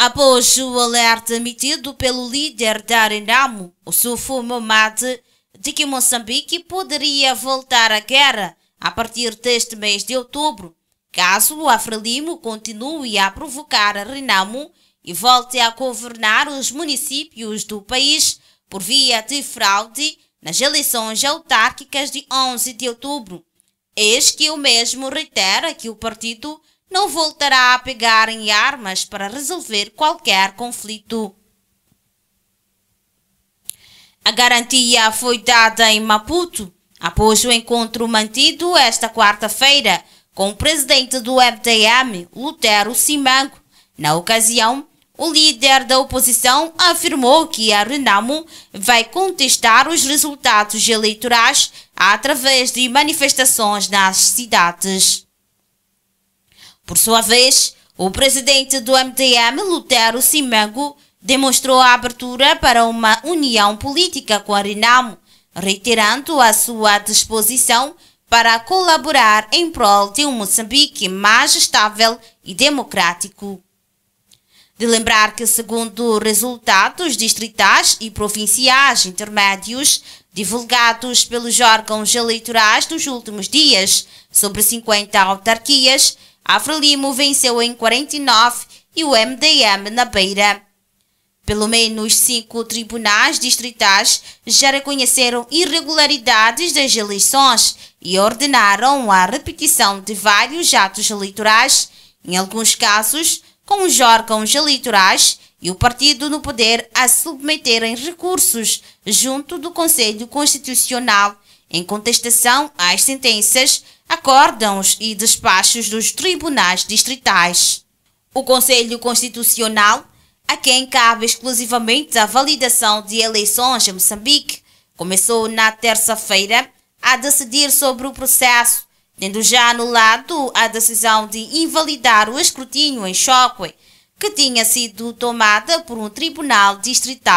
Após o alerta emitido pelo líder da Renamo, o Sufo Momade, de que Moçambique poderia voltar à guerra a partir deste mês de outubro, caso o Afrelimo continue a provocar a Renamo e volte a governar os municípios do país por via de fraude nas eleições autárquicas de 11 de outubro. Eis que o mesmo reitera que o partido não voltará a pegar em armas para resolver qualquer conflito. A garantia foi dada em Maputo após o encontro mantido esta quarta-feira com o presidente do FDM, Lutero Simango. Na ocasião, o líder da oposição afirmou que a Renamo vai contestar os resultados eleitorais através de manifestações nas cidades. Por sua vez, o presidente do MDM, Lutero Simango, demonstrou a abertura para uma união política com a Renamo, reiterando a sua disposição para colaborar em prol de um Moçambique mais estável e democrático. De lembrar que, segundo resultados distritais e provinciais intermédios divulgados pelos órgãos eleitorais nos últimos dias sobre 50 autarquias, Afrolimo venceu em 49 e o MDM na Beira. Pelo menos cinco tribunais distritais já reconheceram irregularidades das eleições e ordenaram a repetição de vários atos eleitorais, em alguns casos, com os órgãos eleitorais e o partido no poder a submeterem recursos junto do Conselho Constitucional em contestação às sentenças acórdãos e despachos dos tribunais distritais. O Conselho Constitucional, a quem cabe exclusivamente a validação de eleições em Moçambique, começou na terça-feira a decidir sobre o processo, tendo já anulado a decisão de invalidar o escrutínio em Chocwe, que tinha sido tomada por um tribunal distrital.